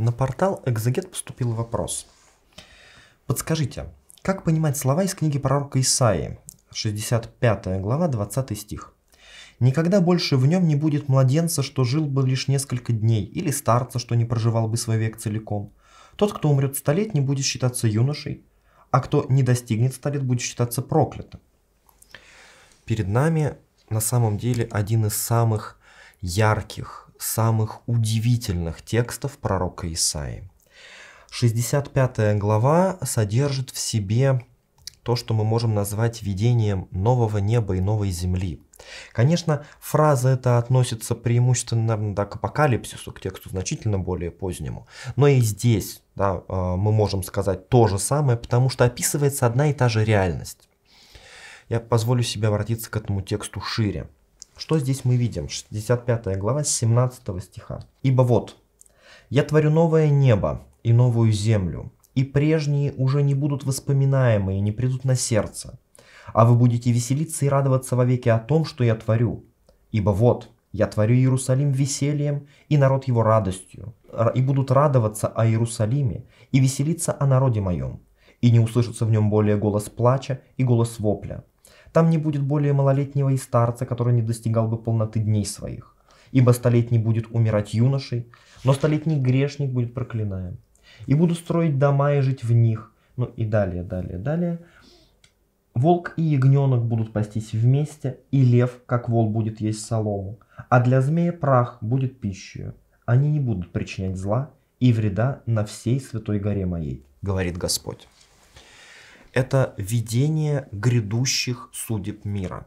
На портал Экзагет поступил вопрос. Подскажите, как понимать слова из книги пророка Исаии, 65 глава, 20 стих? «Никогда больше в нем не будет младенца, что жил бы лишь несколько дней, или старца, что не проживал бы свой век целиком. Тот, кто умрет сто лет, не будет считаться юношей, а кто не достигнет столет, будет считаться проклятым». Перед нами на самом деле один из самых ярких самых удивительных текстов пророка Исаи. 65 глава содержит в себе то, что мы можем назвать видением нового неба и новой земли. Конечно, фраза эта относится преимущественно, наверное, да, к апокалипсису, к тексту значительно более позднему. Но и здесь да, э, мы можем сказать то же самое, потому что описывается одна и та же реальность. Я позволю себе обратиться к этому тексту шире. Что здесь мы видим? 65 глава 17 стиха. «Ибо вот, я творю новое небо и новую землю, и прежние уже не будут воспоминаемы и не придут на сердце. А вы будете веселиться и радоваться вовеки о том, что я творю. Ибо вот, я творю Иерусалим весельем и народ его радостью, и будут радоваться о Иерусалиме и веселиться о народе моем, и не услышится в нем более голос плача и голос вопля, там не будет более малолетнего и старца, который не достигал бы полноты дней своих. Ибо столетний будет умирать юношей, но столетний грешник будет проклинаем. И буду строить дома и жить в них. Ну и далее, далее, далее. Волк и ягненок будут пастись вместе, и лев, как вол, будет есть солому. А для змея прах будет пищей. Они не будут причинять зла и вреда на всей святой горе моей, говорит Господь это видение грядущих судеб мира.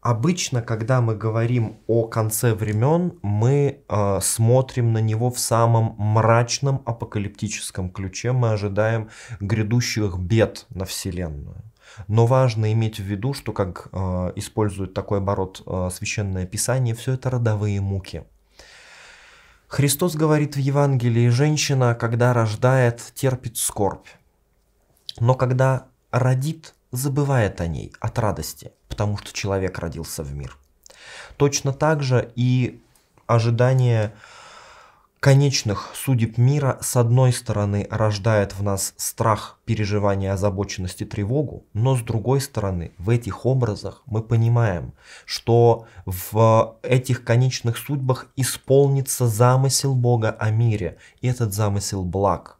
Обычно, когда мы говорим о конце времен, мы э, смотрим на него в самом мрачном апокалиптическом ключе. Мы ожидаем грядущих бед на Вселенную. Но важно иметь в виду, что, как э, использует такой оборот э, священное писание, все это родовые муки. Христос говорит в Евангелии, женщина, когда рождает, терпит скорбь но когда родит, забывает о ней от радости, потому что человек родился в мир. Точно так же и ожидание конечных судеб мира с одной стороны рождает в нас страх, переживание, озабоченность и тревогу, но с другой стороны в этих образах мы понимаем, что в этих конечных судьбах исполнится замысел Бога о мире, и этот замысел благ –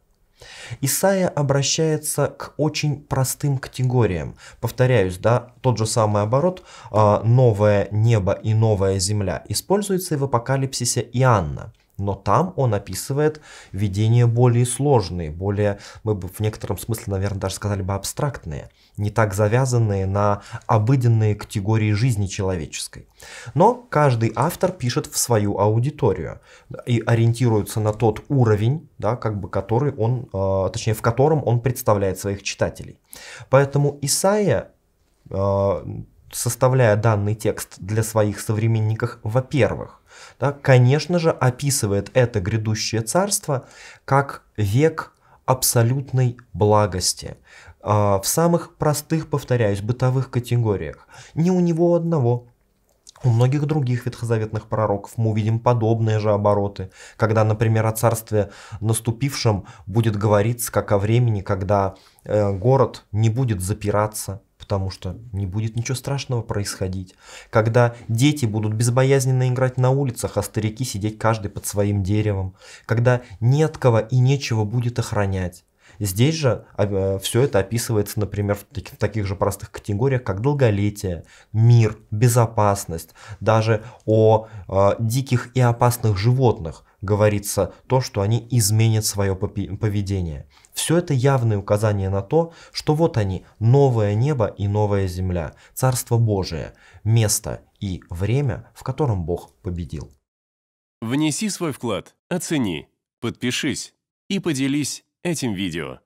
Исаия обращается к очень простым категориям. Повторяюсь, да, тот же самый оборот а, «новое небо и новая земля» используется и в апокалипсисе Иоанна но там он описывает видения более сложные, более, мы бы в некотором смысле, наверное, даже сказали бы абстрактные, не так завязанные на обыденные категории жизни человеческой. Но каждый автор пишет в свою аудиторию и ориентируется на тот уровень, да, как бы который он, э, точнее, в котором он представляет своих читателей. Поэтому Исаия э, составляя данный текст для своих современников, во-первых, да, конечно же, описывает это грядущее царство как век абсолютной благости, а, в самых простых, повторяюсь, бытовых категориях. Не у него одного. У многих других ветхозаветных пророков мы увидим подобные же обороты, когда, например, о царстве наступившем будет говориться как о времени, когда э, город не будет запираться, потому что не будет ничего страшного происходить. Когда дети будут безбоязненно играть на улицах, а старики сидеть каждый под своим деревом. Когда нет кого и нечего будет охранять. Здесь же а, э, все это описывается, например, в таких, в таких же простых категориях, как долголетие, мир, безопасность, даже о э, диких и опасных животных говорится то, что они изменят свое поведение. Все это явные указания на то, что вот они, новое небо и новая земля, Царство Божие, место и время, в котором Бог победил. Внеси свой вклад, оцени, подпишись и поделись этим видео.